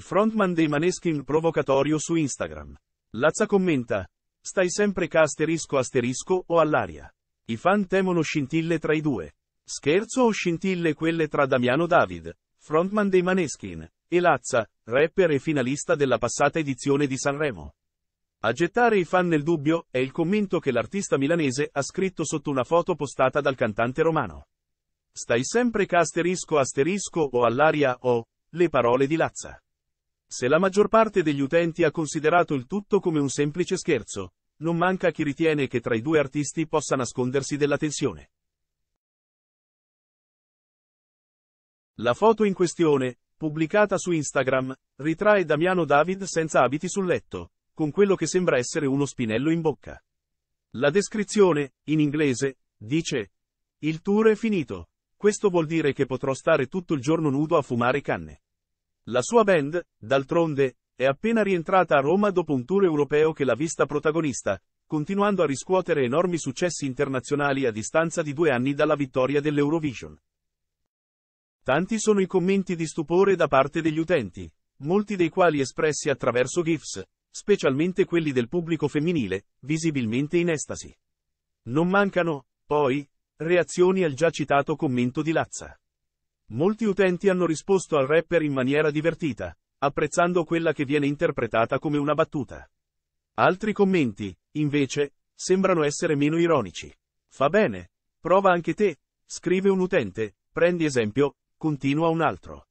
il frontman dei Maneskin provocatorio su Instagram. Lazza commenta. Stai sempre ca asterisco asterisco o all'aria. I fan temono scintille tra i due. Scherzo o scintille quelle tra Damiano David, frontman dei Maneskin, e Lazza, rapper e finalista della passata edizione di Sanremo. A gettare i fan nel dubbio è il commento che l'artista milanese ha scritto sotto una foto postata dal cantante romano. Stai sempre ca asterisco asterisco o all'aria o le parole di Lazza. Se la maggior parte degli utenti ha considerato il tutto come un semplice scherzo, non manca chi ritiene che tra i due artisti possa nascondersi della tensione. La foto in questione, pubblicata su Instagram, ritrae Damiano David senza abiti sul letto, con quello che sembra essere uno spinello in bocca. La descrizione, in inglese, dice Il tour è finito. Questo vuol dire che potrò stare tutto il giorno nudo a fumare canne. La sua band, d'altronde, è appena rientrata a Roma dopo un tour europeo che l'ha vista protagonista, continuando a riscuotere enormi successi internazionali a distanza di due anni dalla vittoria dell'Eurovision. Tanti sono i commenti di stupore da parte degli utenti, molti dei quali espressi attraverso GIFs, specialmente quelli del pubblico femminile, visibilmente in estasi. Non mancano, poi, reazioni al già citato commento di Lazza. Molti utenti hanno risposto al rapper in maniera divertita, apprezzando quella che viene interpretata come una battuta. Altri commenti, invece, sembrano essere meno ironici. Fa bene. Prova anche te. Scrive un utente, prendi esempio, continua un altro.